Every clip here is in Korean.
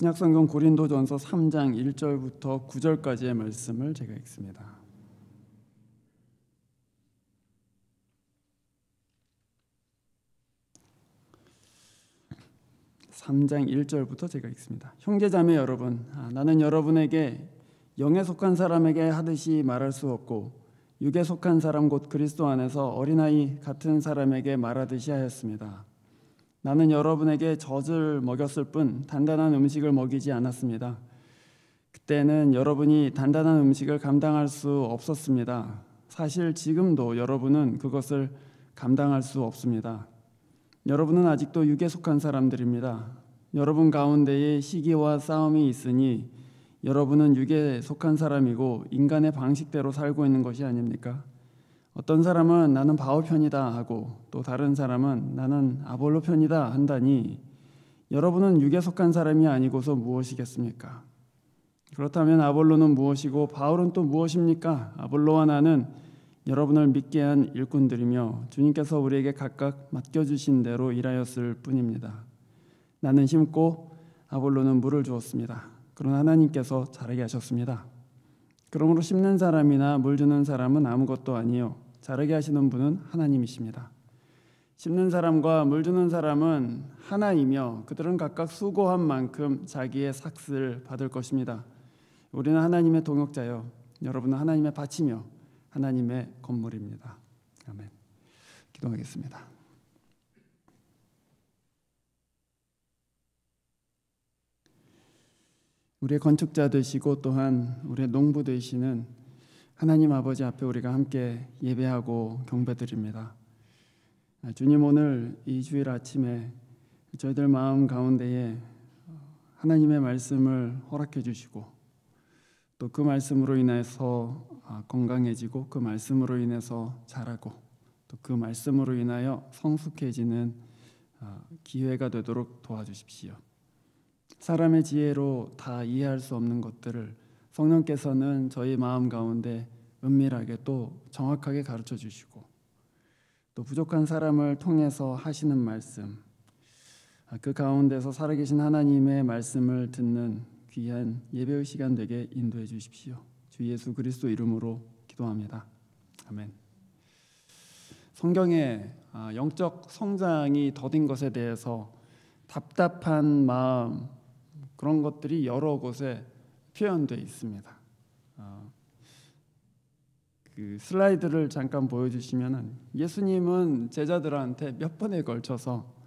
신약성경 고린도전서 3장 1절부터 9절까지의 말씀을 제가 읽습니다. (3장 1절부터) 제가 읽습니다 형제자매 여러분 아, 나는 여러분에게 영에 속한 사람에게 하듯이 말할 수 없고 육에 속한 사람 곧 그리스도 안에서 어린아이 같은 사람에게 말하듯이 하였습니다 나는 여러분에게 젖을 먹였을 뿐 단단한 음식을 먹이지 않았습니다. 그때는 여러분이 단단한 음식을 감당할 수 없었습니다. 사실 지금도 여러분은 그것을 감당할 수 없습니다. 여러분은 아직도 육에 속한 사람들입니다. 여러분 가운데에 시기와 싸움이 있으니 여러분은 육에 속한 사람이고 인간의 방식대로 살고 있는 것이 아닙니까? 어떤 사람은 나는 바울 편이다 하고 또 다른 사람은 나는 아볼로 편이다 한다니 여러분은 육에 속한 사람이 아니고서 무엇이겠습니까? 그렇다면 아볼로는 무엇이고 바울은 또 무엇입니까? 아볼로와 나는 여러분을 믿게 한 일꾼들이며 주님께서 우리에게 각각 맡겨주신 대로 일하였을 뿐입니다. 나는 심고 아볼로는 물을 주었습니다. 그런 하나님께서 자라게 하셨습니다. 그러므로 심는 사람이나 물 주는 사람은 아무것도 아니요 자르게 하시는 분은 하나님이십니다. 심는 사람과 물 주는 사람은 하나이며 그들은 각각 수고한 만큼 자기의 삭스를 받을 것입니다. 우리는 하나님의 동역자요, 여러분은 하나님의 밭이며 하나님의 건물입니다. 아멘. 기도하겠습니다. 우리의 건축자 되시고 또한 우리의 농부 되시는 하나님 아버지 앞에 우리가 함께 예배하고 경배드립니다. 주님 오늘 이 주일 아침에 저희들 마음 가운데에 하나님의 말씀을 허락해 주시고 또 그 말씀으로 인해서 아, 건강해지고 그 말씀으로 인해서 자라고 또 그 말씀으로 인하여 성숙해지는 아, 기회가 되도록 도와주십시오. 사람의 지혜로 다 이해할 수 없는 것들을 성령께서는 저희 마음 가운데 은밀하게 또 정확하게 가르쳐 주시고 또 부족한 사람을 통해서 하시는 말씀 아, 그 가운데서 살아계신 하나님의 말씀을 듣는 귀한 예배의 시간 되게 인도해 주십시오. 주 예수 그리스도 이름으로 기도합니다. 아멘. 성경에 아, 영적 성장이 더딘 것에 대해서 답답한 마음 그런 것들이 여러 곳에 표현되어 있습니다. 어, 그 슬라이드를 잠깐 보여주시면 예수님은 제자들한테 몇 번에 걸쳐서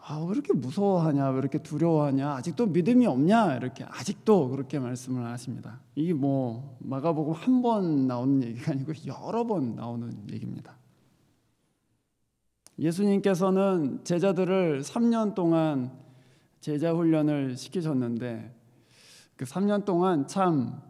아, 왜 이렇게 무서워하냐, 왜 이렇게 두려워하냐, 아직도 믿음이 없냐, 이렇게 아직도 그렇게 말씀을 하십니다. 이게 뭐 마가복음 한번 나오는 얘기가 아니고 여러 번 나오는 얘기입니다. 예수님께서는 제자들을 3년 동안 제자 훈련을 시키셨는데 그 3년 동안 참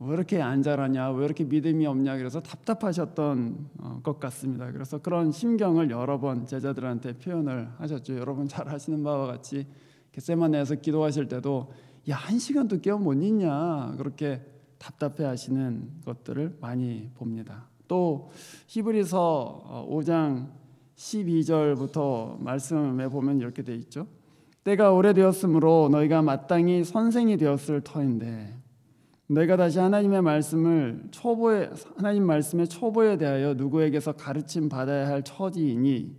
왜 이렇게 안 자라냐, 왜 이렇게 믿음이 없냐 그래서 답답하셨던 어, 것 같습니다. 그래서 그런 심경을 여러 번 제자들한테 표현을 하셨죠. 여러분 잘 아시는 바와 같이 겟세네에서 기도하실 때도 야한 시간도 깨어 못 있냐 그렇게 답답해하시는 것들을 많이 봅니다. 또 히브리서 5장 어, 12절부터 말씀에 보면 이렇게 돼 있죠. 때가 오래되었으므로 너희가 마땅히 선생이 되었을 터인데 너희가 다시 하나님의 말씀을 초보에 하나님 말씀의 초보에 대하여 누구에게서 가르침 받아야 할 처지이니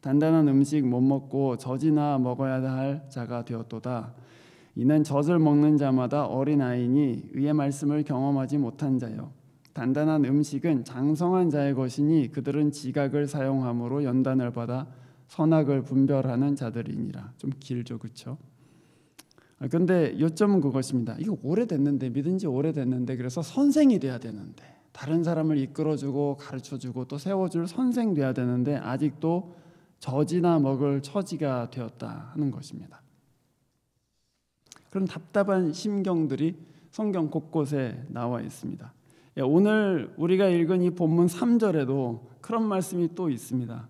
단단한 음식 못 먹고 젖이나 먹어야 할 자가 되었도다. 이는 젖을 먹는 자마다 어린 아이니 의의 말씀을 경험하지 못한 자요. 단단한 음식은 장성한 자의 것이니 그들은 지각을 사용함으로 연단을 받아 선악을 분별하는 자들이니라. 좀 길죠, 그렇죠? 근데 요점은 그것입니다. 이거 오래됐는데 믿은 지 오래됐는데 그래서 선생이 돼야 되는데 다른 사람을 이끌어주고 가르쳐주고 또 세워줄 선생 돼야 되는데 아직도 저지나 먹을 처지가 되었다 하는 것입니다. 그런 답답한 심경들이 성경 곳곳에 나와 있습니다. 예, 오늘 우리가 읽은 이 본문 3절에도 그런 말씀이 또 있습니다.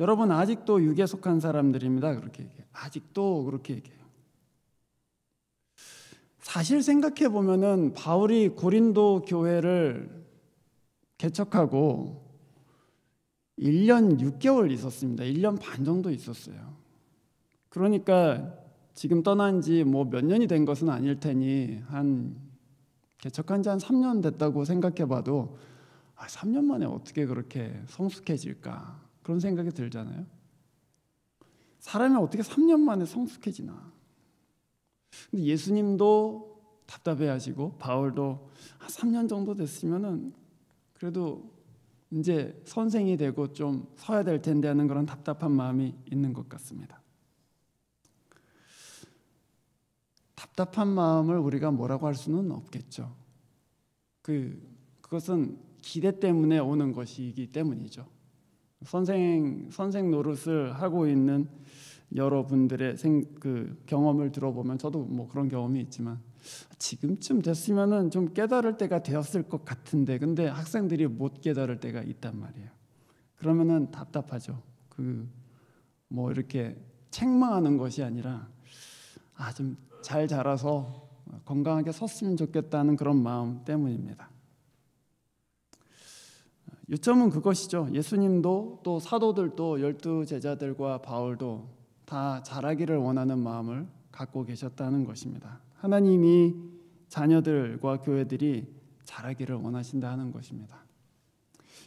여러분 아직도 육에 속한 사람들입니다. 그렇게 얘기해요. 아직도 그렇게 얘기해요. 사실 생각해 보면은 바울이 고린도 교회를 개척하고 1년 6개월 있었습니다. 1년 반 정도 있었어요. 그러니까 지금 떠난 지 뭐 몇 년이 된 것은 아닐 테니 한 개척한 지 한 3년 됐다고 생각해 봐도 아, 3년 만에 어떻게 그렇게 성숙해질까? 그런 생각이 들잖아요. 사람이 어떻게 3년 만에 성숙해지나. 근데 예수님도 답답해 하시고 바울도 한 3년 정도 됐으면은 그래도 이제 선생이 되고 좀 서야 될 텐데 하는 그런 답답한 마음이 있는 것 같습니다. 답답한 마음을 우리가 뭐라고 할 수는 없겠죠. 그 그것은 기대 때문에 오는 것이기 때문이죠. 선생 선생 노릇을 하고 있는 여러분들의 생, 그 경험을 들어보면 저도 뭐 그런 경험이 있지만 지금쯤 됐으면은 좀 깨달을 때가 되었을 것 같은데 근데 학생들이 못 깨달을 때가 있단 말이에요. 그러면은 답답하죠. 그 뭐 이렇게 책망하는 것이 아니라 아 좀 잘 자라서 건강하게 섰으면 좋겠다는 그런 마음 때문입니다. 요점은 그것이죠. 예수님도 또 사도들도 열두 제자들과 바울도 다 잘하기를 원하는 마음을 갖고 계셨다는 것입니다. 하나님이 자녀들과 교회들이 잘하기를 원하신다 하는 것입니다.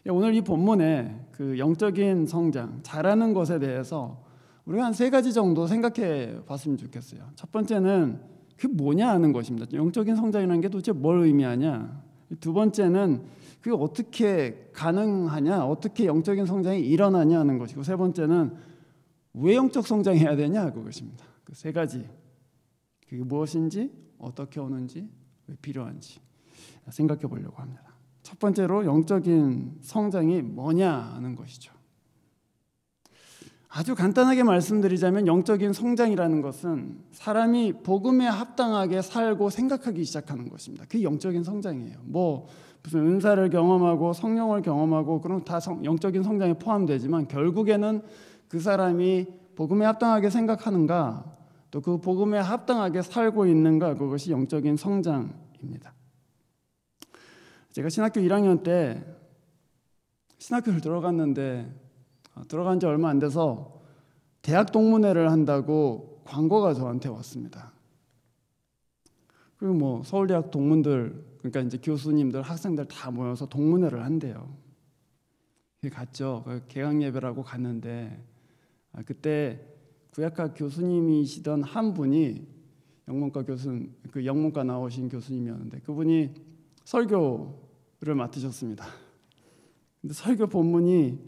예, 오늘 이 본문에 그 영적인 성장, 잘하는 것에 대해서 우리가 한 세 가지 정도 생각해 봤으면 좋겠어요. 첫 번째는 그 뭐냐 하는 것입니다. 영적인 성장이라는 게 도대체 뭘 의미하냐. 두 번째는 그게 어떻게 가능하냐, 어떻게 영적인 성장이 일어나냐는 하 것이고 세 번째는 왜 영적 성장해야 되냐 그것입니다. 그세 가지 그게 무엇인지 어떻게 오는지 왜 필요한지 생각해 보려고 합니다. 첫 번째로 영적인 성장이 뭐냐는 것이죠. 아주 간단하게 말씀드리자면 영적인 성장이라는 것은 사람이 복음에 합당하게 살고 생각하기 시작하는 것입니다. 그게 영적인 성장이에요. 뭐 무슨 은사를 경험하고 성령을 경험하고 그런 다 성, 영적인 성장에 포함되지만 결국에는 그 사람이 복음에 합당하게 생각하는가 또 그 복음에 합당하게 살고 있는가 그것이 영적인 성장입니다. 제가 신학교 1학년 때 신학교를 들어갔는데 어, 들어간 지 얼마 안 돼서 대학 동문회를 한다고 광고가 저한테 왔습니다. 그리고 뭐 서울대학 동문들 그러니까 이제 교수님들 학생들 다 모여서 동문회를 한대요. 갔죠. 그 개강 예배라고 갔는데 아, 그때 구약학 교수님이시던 한 분이 영문과 교수님 그 영문과 나오신 교수님이었는데 그분이 설교를 맡으셨습니다. 근데 설교 본문이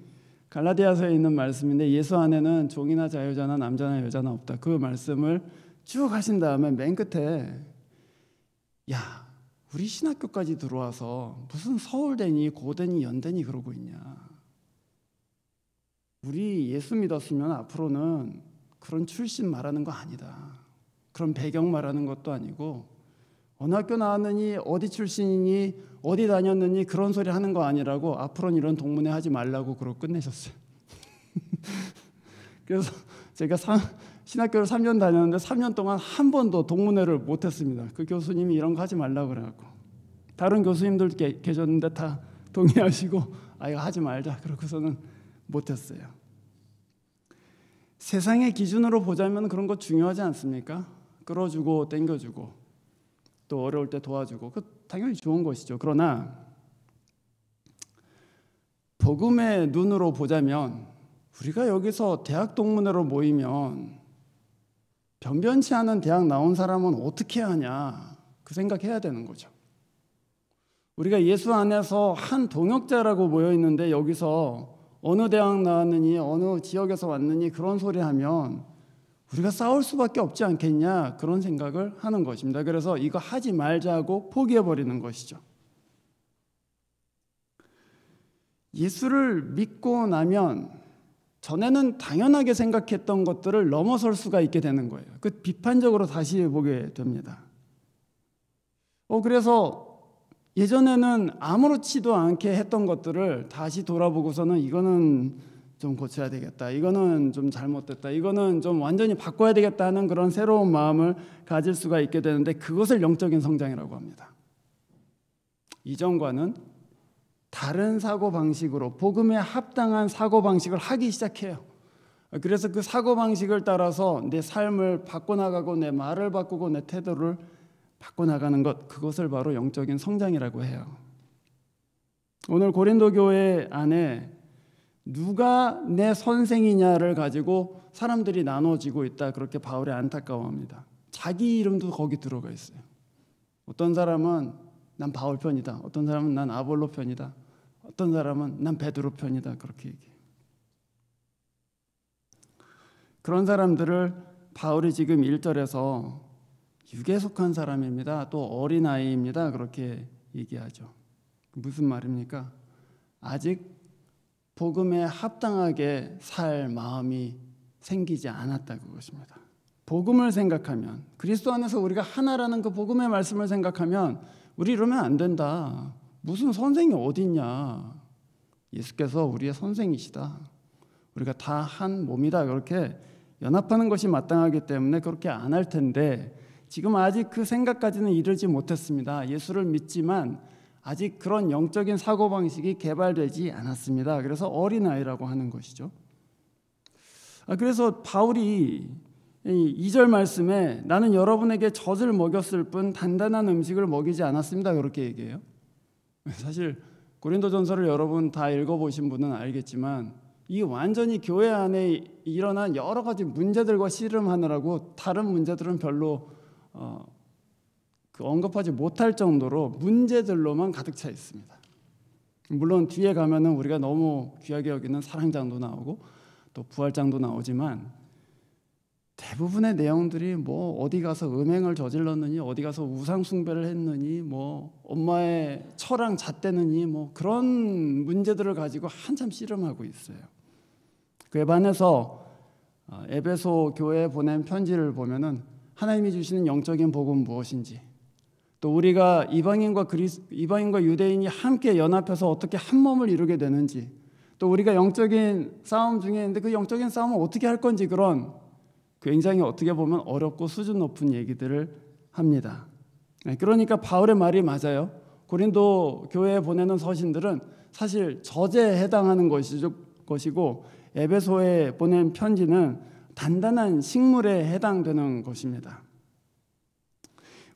갈라디아서에 있는 말씀인데 예수 안에는 종이나 자유자나 남자나 여자나 없다. 그 말씀을 쭉 하신 다음에 맨 끝에 야 우리 신학교까지 들어와서 무슨 서울대니 고대니 연대니 그러고 있냐. 우리 예수 믿었으면 앞으로는 그런 출신 말하는 거 아니다. 그런 배경 말하는 것도 아니고 어느 학교 나왔느니 어디 출신이니 어디 다녔느니 그런 소리 하는 거 아니라고 앞으로는 이런 동문회 하지 말라고 그러고 끝내셨어요. 그래서 제가 상, 신학교를 3년 다녔는데 3년 동안 한 번도 동문회를 못 했습니다. 그 교수님이 이런 거 하지 말라 그래갖고 다른 교수님들 께 계셨는데 다 동의하시고 아 이거 하지 말자 그렇고서는 못 했어요. 세상의 기준으로 보자면 그런 거 중요하지 않습니까? 끌어주고 땡겨주고 또 어려울 때 도와주고 그 당연히 좋은 것이죠. 그러나 복음의 눈으로 보자면 우리가 여기서 대학 동문회로 모이면 변변치 않은 대학 나온 사람은 어떻게 하냐 그 생각해야 되는 거죠. 우리가 예수 안에서 한 동역자라고 모여 있는데 여기서 어느 대학 나왔느니 어느 지역에서 왔느니 그런 소리 하면 우리가 싸울 수밖에 없지 않겠냐 그런 생각을 하는 것입니다. 그래서 이거 하지 말자고 포기해 버리는 것이죠. 예수를 믿고 나면 전에는 당연하게 생각했던 것들을 넘어설 수가 있게 되는 거예요. 그 비판적으로 다시 보게 됩니다. 어, 그래서 예전에는 아무렇지도 않게 했던 것들을 다시 돌아보고서는 이거는 좀 고쳐야 되겠다. 이거는 좀 잘못됐다. 이거는 좀 완전히 바꿔야 되겠다는 그런 새로운 마음을 가질 수가 있게 되는데 그것을 영적인 성장이라고 합니다. 이전과는 다른 사고 방식으로 복음에 합당한 사고 방식을 하기 시작해요. 그래서 그 사고 방식을 따라서 내 삶을 바꿔 나가고 내 말을 바꾸고 내 태도를 바꿔 나가는 것 그것을 바로 영적인 성장이라고 해요. 오늘 고린도 교회 안에 누가 내 선생이냐를 가지고 사람들이 나눠지고 있다 그렇게 바울이 안타까워합니다. 자기 이름도 거기 들어가 있어요. 어떤 사람은 난 바울 편이다. 어떤 사람은 난 아볼로 편이다. 어떤 사람은 난 베드로 편이다 그렇게 얘기해요. 그런 사람들을 바울이 지금 1절에서 유에 속한 사람입니다. 또 어린아이입니다. 그렇게 얘기하죠. 무슨 말입니까? 아직 복음에 합당하게 살 마음이 생기지 않았다 그것입니다. 복음을 생각하면 그리스도 안에서 우리가 하나라는 그 복음의 말씀을 생각하면 우리 이러면 안 된다. 무슨 선생이 어딨냐. 예수께서 우리의 선생이시다. 우리가 다 한 몸이다. 그렇게 연합하는 것이 마땅하기 때문에 그렇게 안 할 텐데 지금 아직 그 생각까지는 이르지 못했습니다. 예수를 믿지만 아직 그런 영적인 사고방식이 개발되지 않았습니다. 그래서 어린아이라고 하는 것이죠. 아, 그래서 바울이 2절 말씀에 나는 여러분에게 젖을 먹였을 뿐 단단한 음식을 먹이지 않았습니다. 그렇게 얘기해요. 사실 고린도전서를 여러분 다 읽어보신 분은 알겠지만 이 완전히 교회 안에 일어난 여러 가지 문제들과 씨름하느라고 다른 문제들은 별로 어, 그 언급하지 못할 정도로 문제들로만 가득 차 있습니다. 물론 뒤에 가면은 우리가 너무 귀하게 여기는 사랑장도 나오고 또 부활장도 나오지만 대부분의 내용들이 뭐 어디 가서 음행을 저질렀느니 어디 가서 우상 숭배를 했느니 뭐 엄마의 처랑 잣대느니 뭐 그런 문제들을 가지고 한참 씨름하고 있어요. 그에 반해서 어, 에베소 교회에 보낸 편지를 보면은 하나님이 주시는 영적인 복은 무엇인지 또 우리가 이방인과 그리스 이방인과 유대인이 함께 연합해서 어떻게 한 몸을 이루게 되는지 또 우리가 영적인 싸움 중에 있는데 그 영적인 싸움을 어떻게 할 건지 그런 굉장히 그 어떻게 보면 어렵고 수준 높은 얘기들을 합니다. 네, 그러니까 바울의 말이 맞아요. 고린도 교회에 보내는 서신들은 사실 저제에 해당하는 것이고 에베소에 보낸 편지는 단단한 식물에 해당되는 것입니다.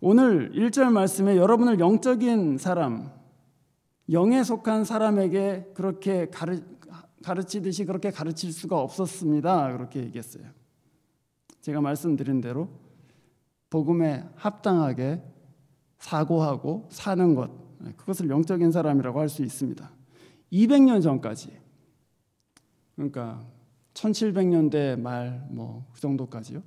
오늘 1절 말씀에 여러분을 영적인 사람, 영에 속한 사람에게 그렇게 가르, 치듯이 그렇게 가르칠 수가 없었습니다. 그렇게 얘기했어요. 제가 말씀드린 대로 복음에 합당하게 사고하고 사는 것 네, 그것을 영적인 사람이라고 할 수 있습니다. 200년 전까지 그러니까 1700년대 말뭐그 정도까지요.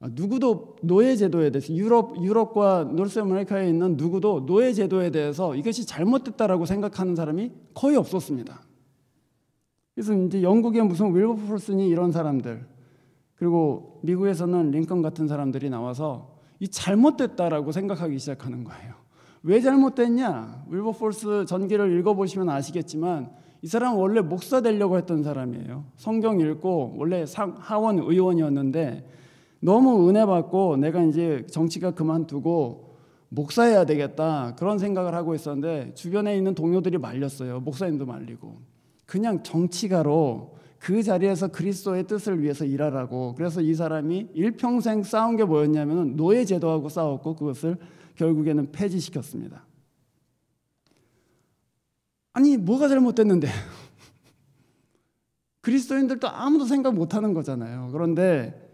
아, 누구도 노예 제도에 대해서 유럽 유럽과 노르스 아메리카에 있는 누구도 노예 제도에 대해서 이것이 잘못됐다라고 생각하는 사람이 거의 없었습니다. 그래서 이제 영국의 무슨 윌버풀슨이 이런 사람들 그리고 미국에서는 링컨 같은 사람들이 나와서 이 잘못됐다라고 생각하기 시작하는 거예요. 왜 잘못됐냐? 윌버포스 전기를 읽어보시면 아시겠지만 이 사람 원래 목사 되려고 했던 사람이에요. 성경 읽고 원래 상, 하원 의원이었는데 너무 은혜 받고 내가 이제 정치가 그만두고 목사해야 되겠다 그런 생각을 하고 있었는데 주변에 있는 동료들이 말렸어요. 목사님도 말리고 그냥 정치가로 그 자리에서 그리스도의 뜻을 위해서 일하라고. 그래서 이 사람이 일평생 싸운 게 뭐였냐면 노예 제도하고 싸웠고 그것을 결국에는 폐지시켰습니다. 아니 뭐가 잘못됐는데? 그리스도인들도 아무도 생각 못 하는 거잖아요. 그런데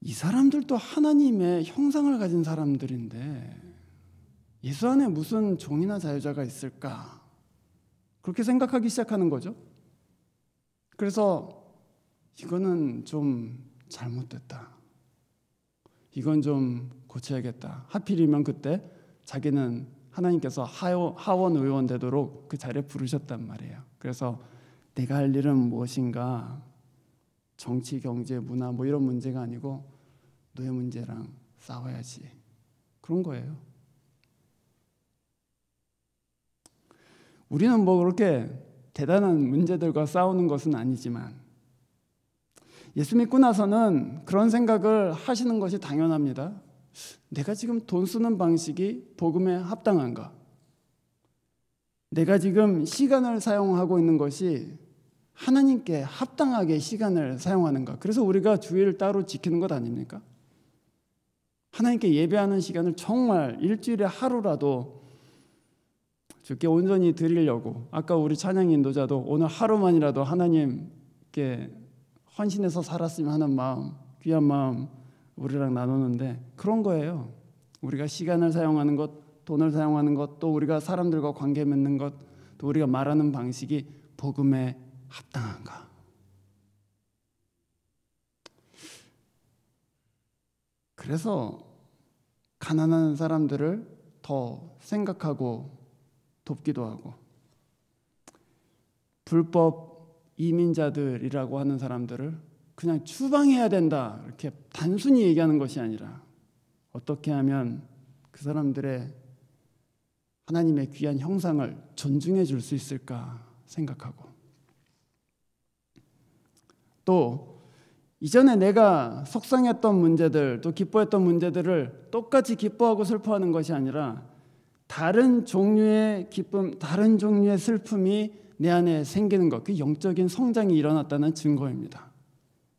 이 사람들도 하나님의 형상을 가진 사람들인데 예수 안에 무슨 종이나 자유자가 있을까? 그렇게 생각하기 시작하는 거죠. 그래서 이거는 좀 잘못됐다. 이건 좀 고쳐야겠다. 하필이면 그때 자기는 하나님께서 하원 의원 되도록 그 자리에 부르셨단 말이에요. 그래서 내가 할 일은 무엇인가? 정치, 경제, 문화 뭐 이런 문제가 아니고 노예 문제랑 싸워야지. 그런 거예요. 우리는 뭐 그렇게 대단한 문제들과 싸우는 것은 아니지만 예수 믿고 나서는 그런 생각을 하시는 것이 당연합니다. 내가 지금 돈 쓰는 방식이 복음에 합당한가? 내가 지금 시간을 사용하고 있는 것이 하나님께 합당하게 시간을 사용하는가? 그래서 우리가 주일 따로 지키는 것 아닙니까? 하나님께 예배하는 시간을 정말 일주일에 하루라도 주께 온전히 드리려고 아까 우리 찬양 인도자도 오늘 하루만이라도 하나님께 헌신해서 살았으면 하는 마음 귀한 마음 우리랑 나누는데 그런 거예요. 우리가 시간을 사용하는 것, 돈을 사용하는 것, 또 우리가 사람들과 관계 맺는 것, 또 우리가 말하는 방식이 복음에 합당한가. 그래서 가난한 사람들을 더 생각하고 돕기도 하고 불법 이민자들이라고 하는 사람들을 그냥 추방해야 된다 이렇게 단순히 얘기하는 것이 아니라 어떻게 하면 그 사람들의 하나님의 귀한 형상을 존중해 줄 수 있을까 생각하고 또 이전에 내가 속상했던 문제들 또 기뻐했던 문제들을 똑같이 기뻐하고 슬퍼하는 것이 아니라 다른 종류의 기쁨, 다른 종류의 슬픔이 내 안에 생기는 것, 그 영적인 성장이 일어났다는 증거입니다.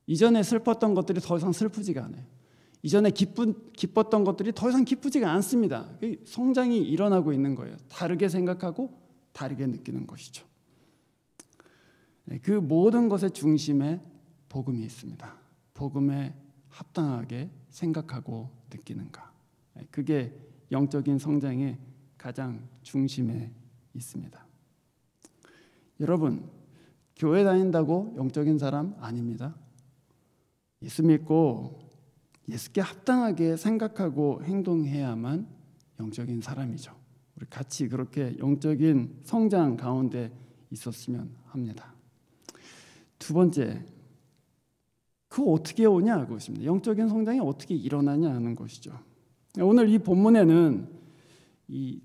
이전에 슬펐던 것들이 더 이상 슬프지가 않아요. 이전에 기쁜, 기뻤던 것들이 더 이상 기쁘지가 않습니다. 성장이 일어나고 있는 거예요. 다르게 생각하고 다르게 느끼는 것이죠. 네, 그 모든 것의 중심에 복음이 있습니다. 복음에 합당하게 생각하고 느끼는가. 네, 그게 영적인 성장의 가장 중심에 있습니다. 여러분, 교회 다닌다고 영적인 사람 아닙니다. 예수 믿고 예수께 합당하게 생각하고 행동해야만 영적인 사람이죠. 우리 같이 그렇게 영적인 성장 가운데 있었으면 합니다. 두 번째, 그 어떻게 오냐 그것입니다. 영적인 성장이 어떻게 일어나냐 하는 것이죠. 오늘 이 본문에는 이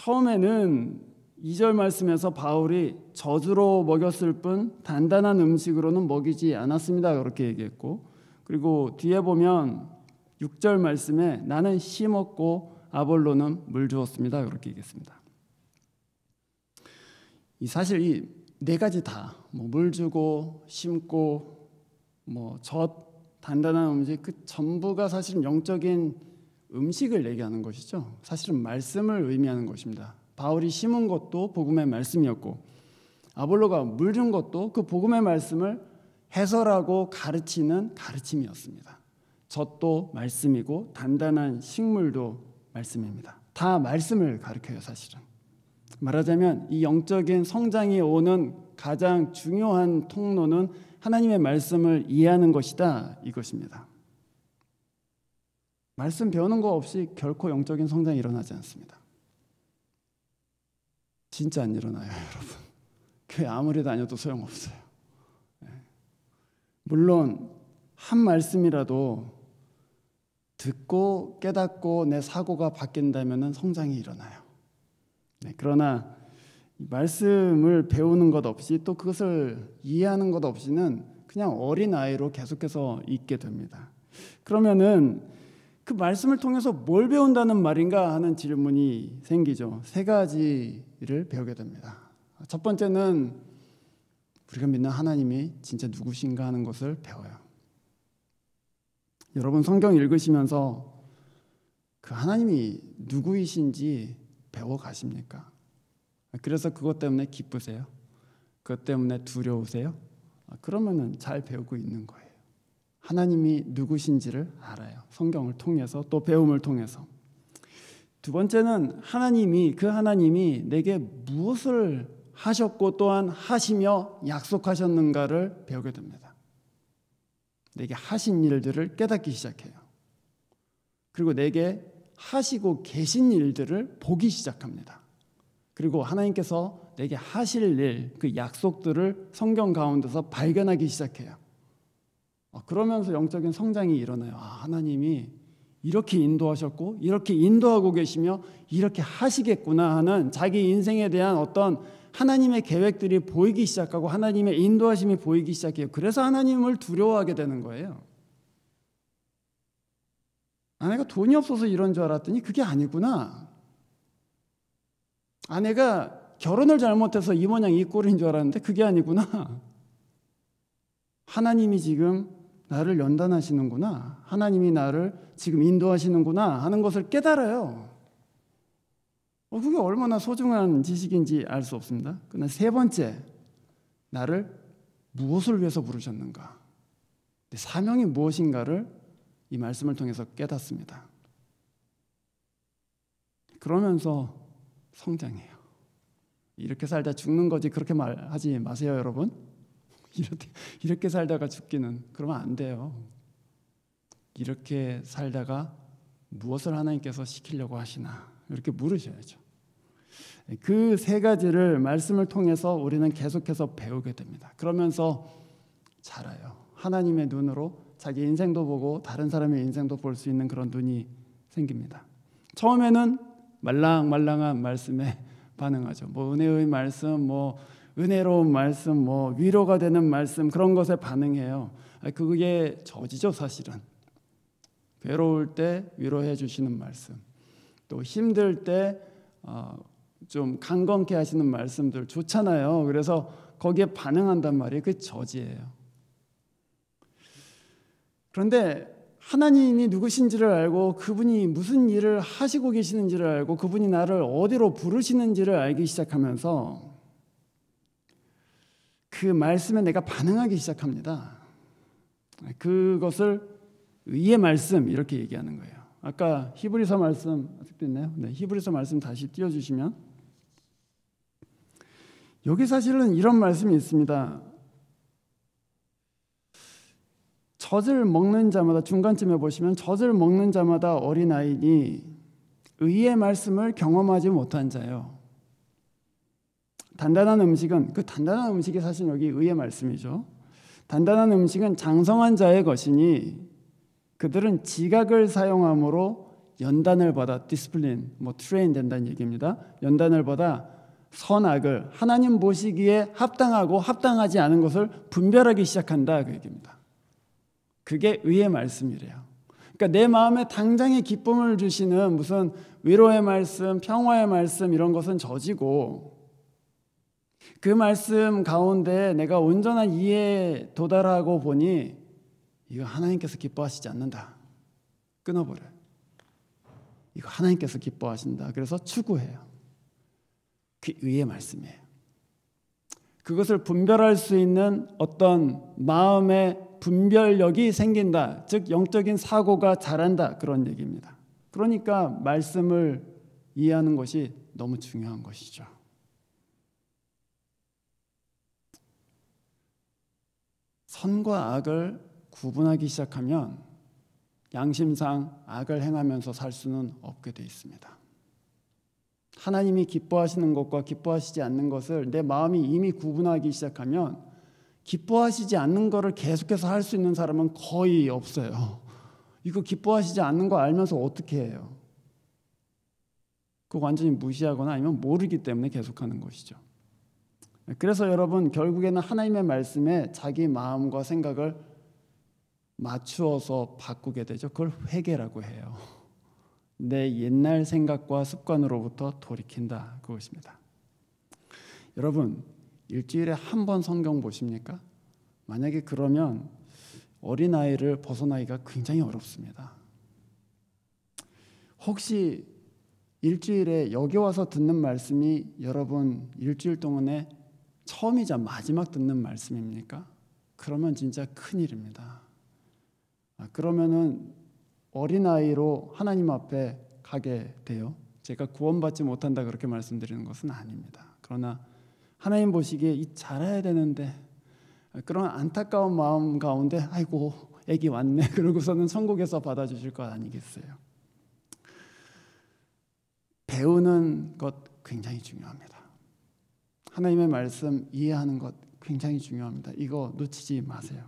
처음에는 2절 말씀에서 바울이 젖으로 먹였을 뿐 단단한 음식으로는 먹이지 않았습니다. 그렇게 얘기했고 그리고 뒤에 보면 6절 말씀에 나는 심었고 아볼로는 물 주었습니다. 그렇게 얘기했습니다. 이 사실 이 네 가지 다물 뭐 주고 심고 뭐젖 단단한 음식 그 전부가 사실 영적인 음식을 얘기하는 것이죠. 사실은 말씀을 의미하는 것입니다. 바울이 심은 것도 복음의 말씀이었고 아볼로가 물 준 것도 그 복음의 말씀을 해설하고 가르치는 가르침이었습니다. 젖도 말씀이고 단단한 식물도 말씀입니다. 다 말씀을 가르켜요, 사실은. 말하자면 이 영적인 성장이 오는 가장 중요한 통로는 하나님의 말씀을 이해하는 것이다 이것입니다. 말씀 배우는 거 없이 결코 영적인 성장이 일어나지 않습니다. 진짜 안 일어나요, 여러분. 교회 아무리 다녀도 소용없어요. 예. 물론 한 말씀이라도 듣고 깨닫고 내 사고가 바뀐다면 성장이 일어나요. 네, 그러나 말씀을 배우는 것 없이 또 그것을 이해하는 것 없이는 그냥 어린 아이로 계속해서 있게 됩니다. 그러면은 그 말씀을 통해서 뭘 배운다는 말인가 하는 질문이 생기죠. 세 가지를 배우게 됩니다. 첫 번째는 우리가 믿는 하나님이 진짜 누구신가 하는 것을 배워요. 여러분 성경 읽으시면서 그 하나님이 누구이신지 배워 가십니까? 그래서 그것 때문에 기쁘세요? 그것 때문에 두려우세요? 그러면은 잘 배우고 있는 거예요. 하나님이 누구신지를 알아요. 성경을 통해서 또 배움을 통해서. 두 번째는 하나님이 그 하나님이 내게 무엇을 하셨고 또한 하시며 약속하셨는가를 배우게 됩니다. 내게 하신 일들을 깨닫기 시작해요. 그리고 내게 하시고 계신 일들을 보기 시작합니다. 그리고 하나님께서 내게 하실 일, 그 약속들을 성경 가운데서 발견하기 시작해요. 그러면서 영적인 성장이 일어나요. 아, 하나님이 이렇게 인도하셨고 이렇게 인도하고 계시며 이렇게 하시겠구나 하는 자기 인생에 대한 어떤 하나님의 계획들이 보이기 시작하고 하나님의 인도하심이 보이기 시작해요. 그래서 하나님을 두려워하게 되는 거예요. 아내가 돈이 없어서 이런 줄 알았더니 그게 아니구나. 아내가 결혼을 잘못해서 이 모양 이 꼴인 줄 알았는데 그게 아니구나. 하나님이 지금 나를 연단하시는구나. 하나님이 나를 지금 인도하시는구나 하는 것을 깨달아요. 어, 그게 얼마나 소중한 지식인지 알 수 없습니다. 그러나 세 번째, 나를 무엇을 위해서 부르셨는가? 사명이 무엇인가를 이 말씀을 통해서 깨닫습니다. 그러면서 성장해요. 이렇게 살다 죽는 거지 그렇게 말하지 마세요, 여러분. 이렇게, 이렇게 살다가 죽기는 그러면 안 돼요. 이렇게 살다가 무엇을 하나님께서 시키려고 하시나 이렇게 물으셔야죠. 그 세 가지를 말씀을 통해서 우리는 계속해서 배우게 됩니다. 그러면서 자라요. 하나님의 눈으로 자기 인생도 보고 다른 사람의 인생도 볼 수 있는 그런 눈이 생깁니다. 처음에는 말랑말랑한 말씀에 반응하죠. 뭐 은혜의 말씀, 뭐 은혜로운 말씀, 뭐 위로가 되는 말씀 그런 것에 반응해요. 그게 저지죠 사실은. 괴로울 때 위로해 주시는 말씀, 또 힘들 때좀 어, 강건케 하시는 말씀들 좋잖아요. 그래서 거기에 반응한단 말이에요. 그 저지예요. 그런데 하나님이 누구신지를 알고 그분이 무슨 일을 하시고 계시는지를 알고 그분이 나를 어디로 부르시는지를 알기 시작하면서 그 말씀에 내가 반응하기 시작합니다. 그것을 의의 말씀 이렇게 얘기하는 거예요. 아까 히브리서 말씀 아직도 있나요? 네, 히브리서 말씀 다시 띄워주시면 여기 사실은 이런 말씀이 있습니다. 젖을 먹는 자마다 중간쯤에 보시면 젖을 먹는 자마다 어린 아이니 의의 말씀을 경험하지 못한 자요. 단단한 음식은 그 단단한 음식이 사실 여기 의의 말씀이죠. 단단한 음식은 장성한 자의 것이니 그들은 지각을 사용함으로 연단을 받아 디스플린 뭐 트레인 된다는 얘기입니다. 연단을 받아 선악을 하나님 보시기에 합당하고 합당하지 않은 것을 분별하기 시작한다 그 얘기입니다. 그게 의의 말씀이래요. 그러니까 내 마음에 당장의 기쁨을 주시는 무슨 위로의 말씀, 평화의 말씀 이런 것은 저지고 그 말씀 가운데 내가 온전한 이해에 도달하고 보니 이거 하나님께서 기뻐하시지 않는다. 끊어버려. 이거 하나님께서 기뻐하신다. 그래서 추구해요. 그 의의 말씀이에요. 그것을 분별할 수 있는 어떤 마음의 분별력이 생긴다. 즉 영적인 사고가 자란다. 그런 얘기입니다. 그러니까 말씀을 이해하는 것이 너무 중요한 것이죠. 선과 악을 구분하기 시작하면 양심상 악을 행하면서 살 수는 없게 되어 있습니다. 하나님이 기뻐하시는 것과 기뻐하시지 않는 것을 내 마음이 이미 구분하기 시작하면 기뻐하시지 않는 것을 계속해서 할 수 있는 사람은 거의 없어요. 이거 기뻐하시지 않는 거 알면서 어떻게 해요? 그 완전히 무시하거나 아니면 모르기 때문에 계속하는 것이죠. 그래서 여러분 결국에는 하나님의 말씀에 자기 마음과 생각을 맞추어서 바꾸게 되죠. 그걸 회개라고 해요. 내 옛날 생각과 습관으로부터 돌이킨다 그것입니다. 여러분 일주일에 한 번 성경 보십니까? 만약에 그러면 어린 아이를 벗어나기가 굉장히 어렵습니다. 혹시 일주일에 여기 와서 듣는 말씀이 여러분 일주일 동안에 처음이자 마지막 듣는 말씀입니까? 그러면 진짜 큰일입니다. 아, 그러면은 어린아이로 하나님 앞에 가게 돼요. 제가 구원받지 못한다 그렇게 말씀드리는 것은 아닙니다. 그러나 하나님 보시기에 이 잘해야 되는데 아, 그런 안타까운 마음 가운데 아이고 애기 왔네 그러고서는 천국에서 받아주실 것 아니겠어요. 배우는 것 굉장히 중요합니다. 하나님의 말씀 이해하는 것 굉장히 중요합니다. 이거 놓치지 마세요.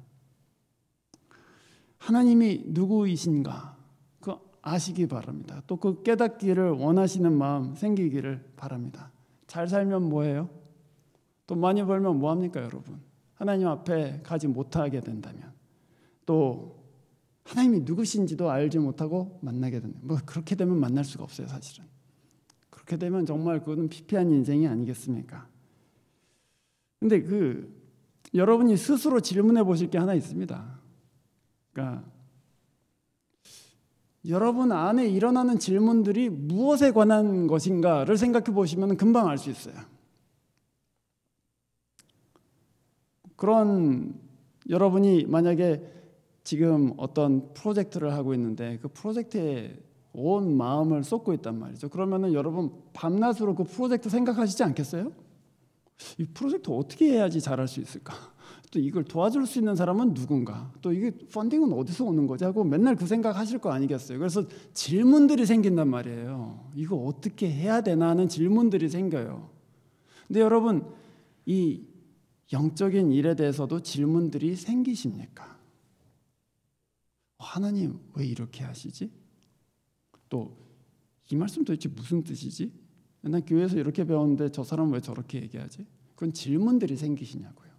하나님이 누구이신가 그 아시기 바랍니다. 또 그 깨닫기를 원하시는 마음 생기기를 바랍니다. 잘 살면 뭐예요? 또 많이 벌면 뭐 합니까, 여러분? 하나님 앞에 가지 못하게 된다면 또 하나님이 누구신지도 알지 못하고 만나게 된다. 뭐 그렇게 되면 만날 수가 없어요, 사실은. 그렇게 되면 정말 그건 피폐한 인생이 아니겠습니까? 근데 그 여러분이 스스로 질문해 보실 게 하나 있습니다. 그러니까 여러분 안에 일어나는 질문들이 무엇에 관한 것인가를 생각해 보시면 금방 알 수 있어요. 그런 여러분이 만약에 지금 어떤 프로젝트를 하고 있는데 그 프로젝트에 온 마음을 쏟고 있단 말이죠. 그러면은 여러분 밤낮으로 그 프로젝트 생각하시지 않겠어요? 이 프로젝트 어떻게 해야지 잘할 수 있을까? 또 이걸 도와줄 수 있는 사람은 누군가? 또 이게 펀딩은 어디서 오는 거지? 하고 맨날 그 생각 하실 거 아니겠어요? 그래서 질문들이 생긴단 말이에요. 이거 어떻게 해야 되나 하는 질문들이 생겨요. 근데 여러분, 이 영적인 일에 대해서도 질문들이 생기십니까? 하나님, 왜 이렇게 하시지? 또, 이 말씀 도대체 무슨 뜻이지? 난 교회에서 이렇게 배웠는데 저 사람 은왜 저렇게 얘기하지? 그런 질문들이 생기시냐고요.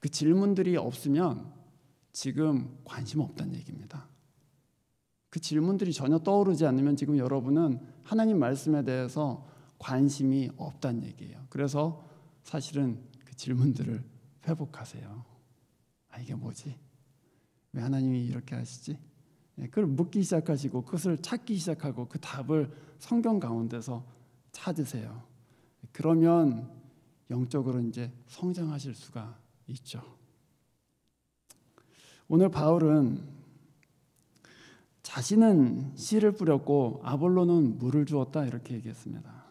그 질문들이 없으면 지금 관심 없다는 얘기입니다. 그 질문들이 전혀 떠오르지 않으면 지금 여러분은 하나님 말씀에 대해서 관심이 없다는 얘기예요. 그래서 사실은 그 질문들을 회복하세요. 아 이게 뭐지? 왜 하나님이 이렇게 하시지? 예, 그걸 묻기 시작하시고 그것을 찾기 시작하고 그 답을 성경 가운데서 찾으세요. 그러면 영적으로 이제 성장하실 수가 있죠. 오늘 바울은 자신은 씨를 뿌렸고 아볼로는 물을 주었다 이렇게 얘기했습니다.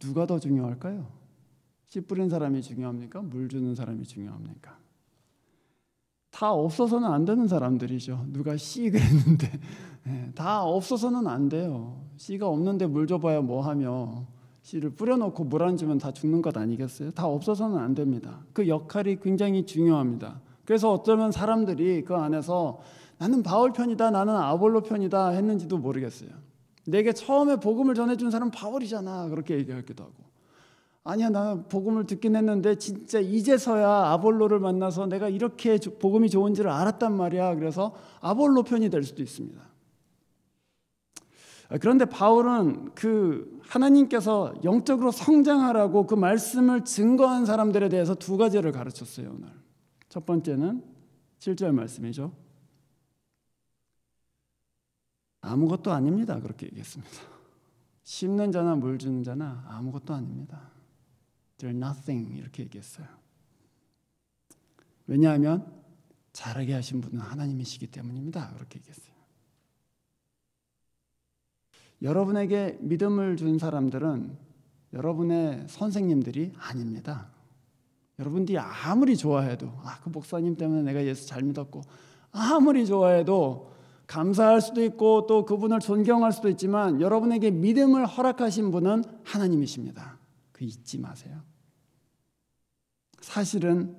누가 더 중요할까요? 씨 뿌린 사람이 중요합니까? 물 주는 사람이 중요합니까? 다 없어서는 안 되는 사람들이죠. 누가 씨 그랬는데 네, 다 없어서는 안 돼요. 씨가 없는데 물 줘봐야 뭐하며 씨를 뿌려놓고 물 안 주면 다 죽는 것 아니겠어요? 다 없어서는 안 됩니다. 그 역할이 굉장히 중요합니다. 그래서 어쩌면 사람들이 그 안에서 나는 바울 편이다, 나는 아볼로 편이다 했는지도 모르겠어요. 내게 처음에 복음을 전해준 사람 바울이잖아 그렇게 얘기하기도 하고 아니야, 나는 복음을 듣긴 했는데 진짜 이제서야 아볼로를 만나서 내가 이렇게 복음이 좋은줄 알았단 말이야. 그래서 아볼로 편이 될 수도 있습니다. 아, 그런데 바울은 그 하나님께서 영적으로 성장하라고 그 말씀을 증거한 사람들에 대해서 두 가지를 가르쳤어요, 오늘. 첫 번째는 7절 말씀이죠. 아무것도 아닙니다. 그렇게 얘기했습니다. 심는 자나 물 주는 자나 아무것도 아닙니다. They're nothing 이렇게 얘기했어요. 왜냐하면 자라게 하신 분은 하나님이시기 때문입니다. 그렇게 얘기했어요. 여러분에게 믿음을 준 사람들은 여러분의 선생님들이 아닙니다. 여러분들이 아무리 좋아해도 아그 목사님 때문에 내가 예수 잘 믿었고 아무리 좋아해도 감사할 수도 있고 또 그분을 존경할 수도 있지만 여러분에게 믿음을 허락하신 분은 하나님이십니다. 그 잊지 마세요. 사실은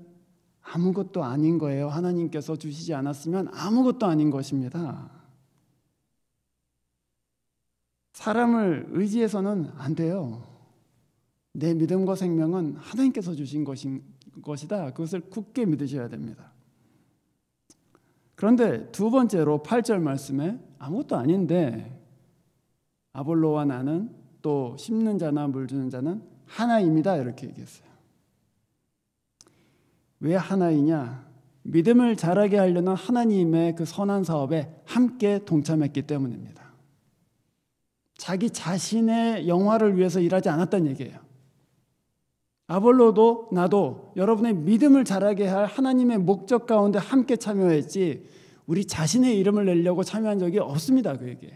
아무것도 아닌 거예요. 하나님께서 주시지 않았으면 아무것도 아닌 것입니다. 사람을 의지해서는 안 돼요. 내 믿음과 생명은 하나님께서 주신 것인, 것이다. 그것을 굳게 믿으셔야 됩니다. 그런데 두 번째로 8절 말씀에 아무것도 아닌데 아볼로와 나는 또 심는 자나 물 주는 자는 하나입니다. 이렇게 얘기했어요. 왜 하나이냐? 믿음을 자라게 하려는 하나님의 그 선한 사업에 함께 동참했기 때문입니다. 자기 자신의 영화를 위해서 일하지 않았다는 얘기예요. 아볼로도 나도 여러분의 믿음을 자라게 할 하나님의 목적 가운데 함께 참여했지 우리 자신의 이름을 내려고 참여한 적이 없습니다. 그얘기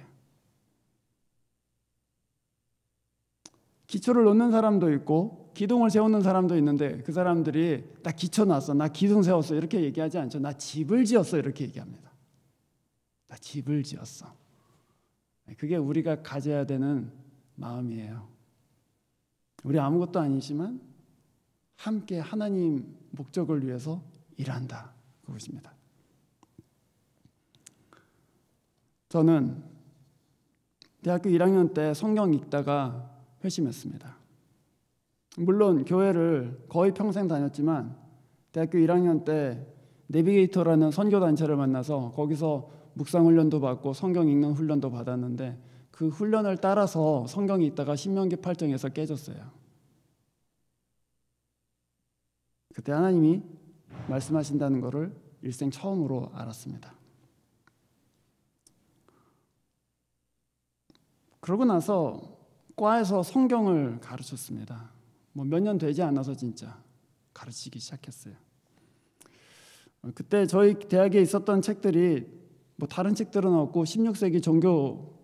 기초를 놓는 사람도 있고 기둥을 세우는 사람도 있는데 그 사람들이 나 기초 놨어나 기둥 세웠어 이렇게 얘기하지 않죠. 나 집을 지었어 이렇게 얘기합니다. 나 집을 지었어. 그게 우리가 가져야 되는 마음이에요. 우리 아무것도 아니지만 함께 하나님 목적을 위해서 일한다 그것입니다. 저는 대학교 1학년 때 성경 읽다가 회심했습니다. 물론 교회를 거의 평생 다녔지만 대학교 1학년 때 내비게이터라는 선교 단체를 만나서 거기서 묵상 훈련도 받고 성경 읽는 훈련도 받았는데 그 훈련을 따라서 성경이 있다가 신명기 8장에서 깨졌어요. 그때 하나님이 말씀하신다는 것을 일생 처음으로 알았습니다. 그러고 나서 과에서 성경을 가르쳤습니다. 뭐몇년 되지 않아서 진짜 가르치기 시작했어요. 어, 그때 저희 대학에 있었던 책들이 뭐 다른 책들은 없고 16세기 종교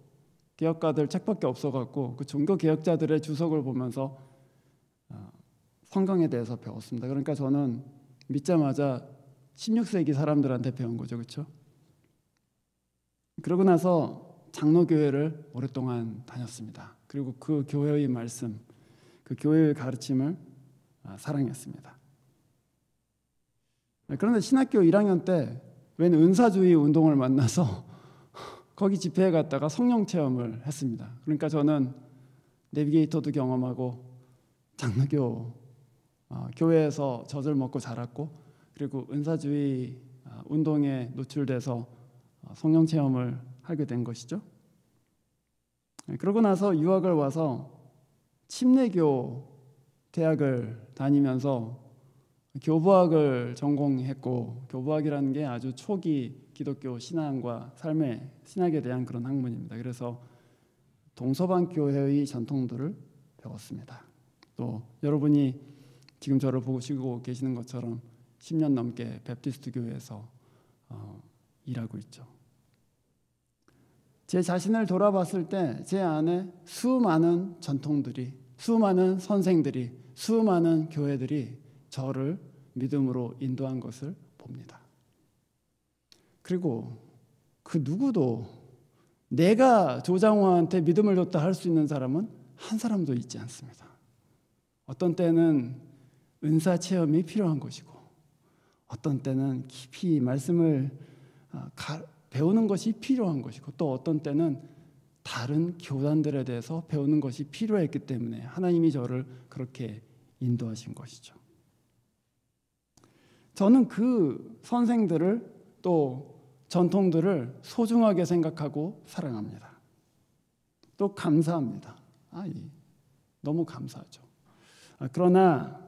개혁가들 책밖에 없어갖고 그 종교 개혁자들의 주석을 보면서 어, 성경에 대해서 배웠습니다. 그러니까 저는 믿자마자 16세기 사람들한테 배운 거죠, 그렇죠? 그러고 나서 장로교회를 오랫동안 다녔습니다. 그리고 그 교회의 말씀, 그 교회의 가르침을 아, 사랑했습니다. 네, 그런데 신학교 1학년 때 웬 은사주의 운동을 만나서 거기 집회에 갔다가 성령 체험을 했습니다. 그러니까 저는 내비게이터도 경험하고 장로교 아, 교회에서 젖을 먹고 자랐고 그리고 은사주의 아, 운동에 노출돼서 성령 체험을 하게 된 것이죠. 네, 그러고 나서 유학을 와서 침례교 대학을 다니면서 교부학을 전공했고 교부학이라는 게 아주 초기 기독교 신앙과 삶의 신학에 대한 그런 학문입니다. 그래서 동서방 교회의 전통들을 배웠습니다. 또 여러분이 지금 저를 보시고 계시는 것처럼 10년 넘게 베프티스트 교회에서 어, 일하고 있죠. 제 자신을 돌아봤을 때 제 안에 수많은 전통들이 수많은 선생들이 수많은 교회들이 저를 믿음으로 인도한 것을 봅니다. 그리고 그 누구도 내가 조장호한테 믿음을 줬다 할 수 있는 사람은 한 사람도 있지 않습니다. 어떤 때는 은사 체험이 필요한 것이고 어떤 때는 깊이 말씀을 아, 배우는 것이 필요한 것이고 또 어떤 때는 다른 교단들에 대해서 배우는 것이 필요했기 때문에 하나님이 저를 그렇게 인도하신 것이죠. 저는 그 선생들을 또 전통들을 소중하게 생각하고 사랑합니다. 또 감사합니다. 아, 예. 너무 감사하죠. 아, 그러나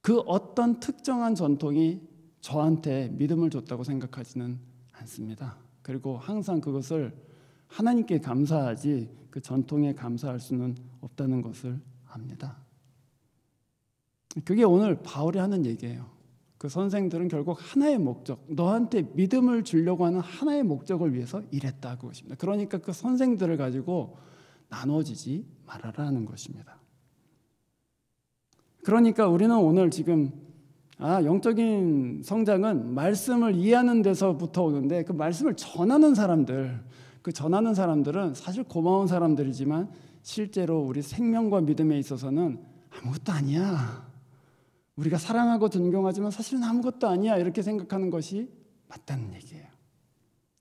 그 어떤 특정한 전통이 저한테 믿음을 줬다고 생각하지는 않습니다. 그리고 항상 그것을 하나님께 감사하지 그 전통에 감사할 수는 없다는 것을 압니다. 그게 오늘 바울이 하는 얘기예요. 그 선생들은 결국 하나의 목적, 너한테 믿음을 주려고 하는 하나의 목적을 위해서 일했다고 것입니다. 그러니까 그 선생들을 가지고 나눠지지 말아라는 것입니다. 그러니까 우리는 오늘 지금 아, 영적인 성장은 말씀을 이해하는 데서부터 오는데 그 말씀을 전하는 사람들, 그 전하는 사람들은 사실 고마운 사람들이지만 실제로 우리 생명과 믿음에 있어서는 아무것도 아니야. 우리가 사랑하고 존경하지만 사실은 아무것도 아니야. 이렇게 생각하는 것이 맞다는 얘기예요.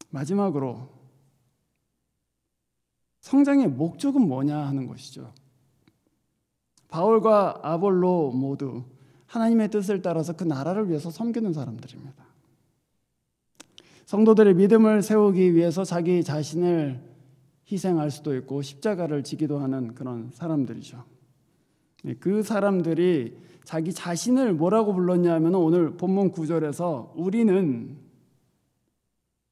마지막으로 성장의 목적은 뭐냐 하는 것이죠. 바울과 아볼로 모두 하나님의 뜻을 따라서 그 나라를 위해서 섬기는 사람들입니다. 성도들의 믿음을 세우기 위해서 자기 자신을 희생할 수도 있고 십자가를 지기도 하는 그런 사람들이죠. 네, 그 사람들이 자기 자신을 뭐라고 불렀냐면 오늘 본문 구절에서 우리는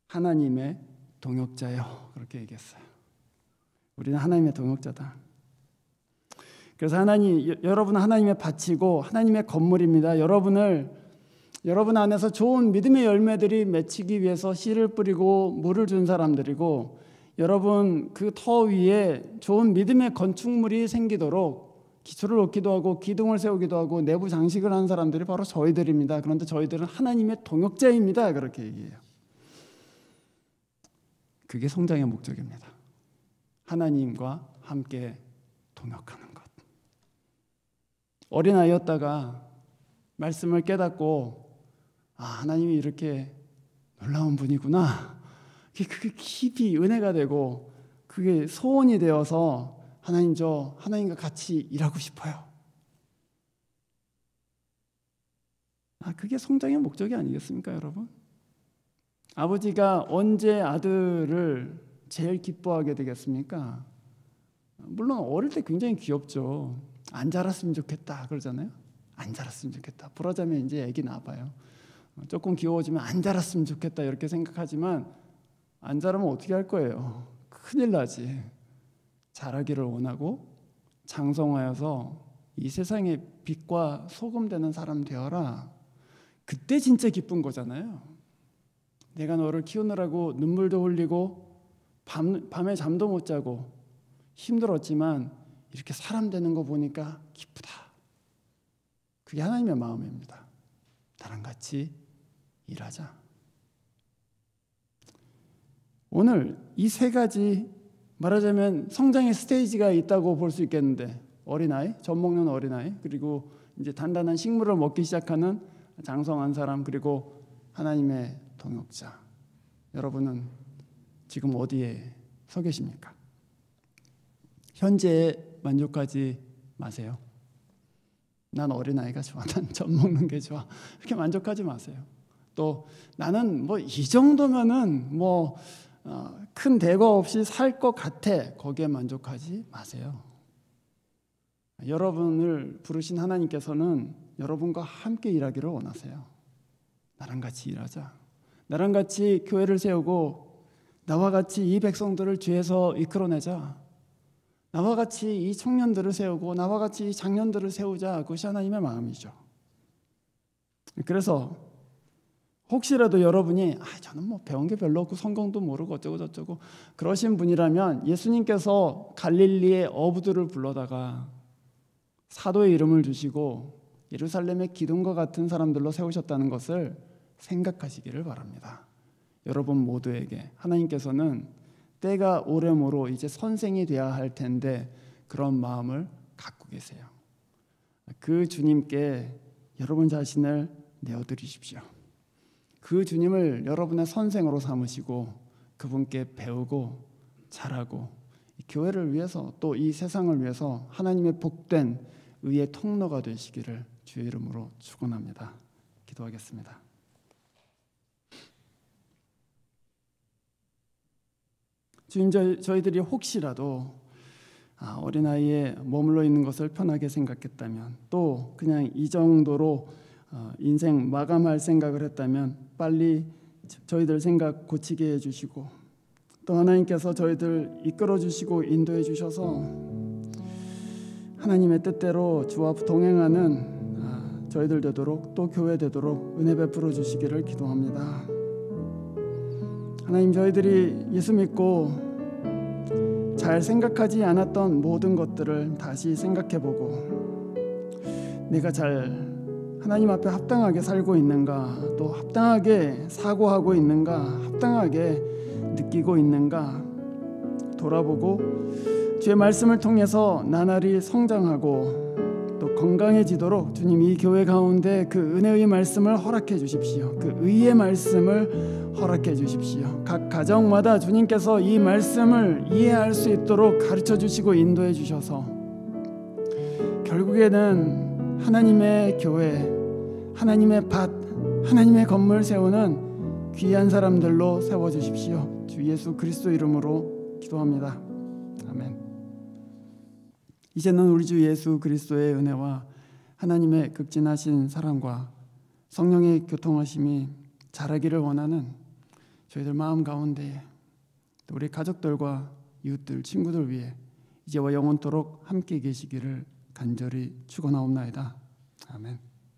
하나님의 동역자요. 그렇게 얘기했어요. 우리는 하나님의 동역자다. 그래서 하나님 여러분 은 하나님의 바치고 하나님의 건물입니다. 여러분을 여러분 안에서 좋은 믿음의 열매들이 맺히기 위해서 씨를 뿌리고 물을 준 사람들이고 여러분 그 터 위에 좋은 믿음의 건축물이 생기도록 기초를 놓기도 하고 기둥을 세우기도 하고 내부 장식을 한 사람들이 바로 저희들입니다. 그런데 저희들은 하나님의 동역자입니다. 그렇게 얘기해요. 그게 성장의 목적입니다. 하나님과 함께 동역하는 것. 어린아이였다가 말씀을 깨닫고 아, 하나님이 이렇게 놀라운 분이구나. 그게 깊이 은혜가 되고 그게 소원이 되어서 하나님 저 하나님과 같이 일하고 싶어요. 아, 그게 성장의 목적이 아니겠습니까, 여러분? 아버지가 언제 아들을 제일 기뻐하게 되겠습니까? 물론 어릴 때 굉장히 귀엽죠. 안 자랐으면 좋겠다 그러잖아요. 안 자랐으면 좋겠다. 보라자면 이제 애기 나봐요. 조금 귀여워지면 안 자랐으면 좋겠다 이렇게 생각하지만 안 자라면 어떻게 할 거예요? 큰일 나지. 자라기를 원하고 장성하여서 이 세상의 빛과 소금 되는 사람 되어라. 그때 진짜 기쁜 거잖아요. 내가 너를 키우느라고 눈물도 흘리고 밤, 밤에 잠도 못 자고 힘들었지만 이렇게 사람 되는 거 보니까 기쁘다. 그게 하나님의 마음입니다. 나랑 같이 일하자. 오늘 이 세 가지 말하자면 성장의 스테이지가 있다고 볼 수 있겠는데 어린아이, 젖 먹는 어린아이, 그리고 이제 단단한 식물을 먹기 시작하는 장성한 사람, 그리고 하나님의 동역자. 여러분은 지금 어디에 서 계십니까? 현재에 만족하지 마세요. 난 어린아이가 좋아. 난젖 먹는 게 좋아. 이렇게 만족하지 마세요. 또 나는 뭐 이 정도면은 뭐 큰대거 어, 없이 살 것 같아 거기에 만족하지 마세요. 여러분을 부르신 하나님께서는 여러분과 함께 일하기를 원하세요. 나랑 같이 일하자. 나랑 같이 교회를 세우고 나와 같이 이 백성들을 뒤에서 이끌어내자. 나와 같이 이 청년들을 세우고 나와 같이 이 장년들을 세우자. 그것이 하나님의 마음이죠. 그래서 혹시라도 여러분이 아, 저는 뭐 배운 게 별로 없고 성공도 모르고 어쩌고 저쩌고 그러신 분이라면 예수님께서 갈릴리의 어부들을 불러다가 사도의 이름을 주시고 예루살렘의 기둥과 같은 사람들로 세우셨다는 것을 생각하시기를 바랍니다. 여러분 모두에게 하나님께서는 때가 오래모로 이제 선생이 되어야 할 텐데 그런 마음을 갖고 계세요. 그 주님께 여러분 자신을 내어드리십시오. 그 주님을 여러분의 선생으로 삼으시고 그분께 배우고 자라고 교회를 위해서 또 이 세상을 위해서 하나님의 복된 의의 통로가 되시기를 주의 이름으로 축원합니다. 기도하겠습니다. 주님 저희들이 혹시라도 아, 어린아이의 머물러 있는 것을 편하게 생각했다면 또 그냥 이 정도로 어, 인생 마감할 생각을 했다면 빨리 저희들 생각 고치게 해주시고 또 하나님께서 저희들 이끌어 주시고 인도해 주셔서 하나님의 뜻대로 주와 동행하는 아, 저희들 되도록 또 교회 되도록 은혜 베풀어 주시기를 기도합니다. 하나님 저희들이 예수 믿고 잘 생각하지 않았던 모든 것들을 다시 생각해 보고 내가 잘 하나님 앞에 합당하게 살고 있는가, 또 합당하게 사고하고 있는가, 합당하게 느끼고 있는가 돌아보고 주의 말씀을 통해서 나날이 성장하고 또 건강해지도록 주님 이 교회 가운데 그 은혜의 말씀을 허락해 주십시오. 그 의의 말씀을 허락해 주십시오. 각 가정마다 주님께서 이 말씀을 이해할 수 있도록 가르쳐 주시고 인도해 주셔서 결국에는 하나님의 교회, 하나님의 밭, 하나님의 건물 세우는 귀한 사람들로 세워 주십시오. 주 예수 그리스도 이름으로 기도합니다. 아멘. 이제는 우리 주 예수 그리스도의 은혜와 하나님의 극진하신 사랑과 성령의 교통하심이 자라기를 원하는 저희들 마음 가운데 우리 가족들과 이웃들 친구들 위해 이제와 영원토록 함께 계시기를 간절히 추고나옵나이다. 아멘.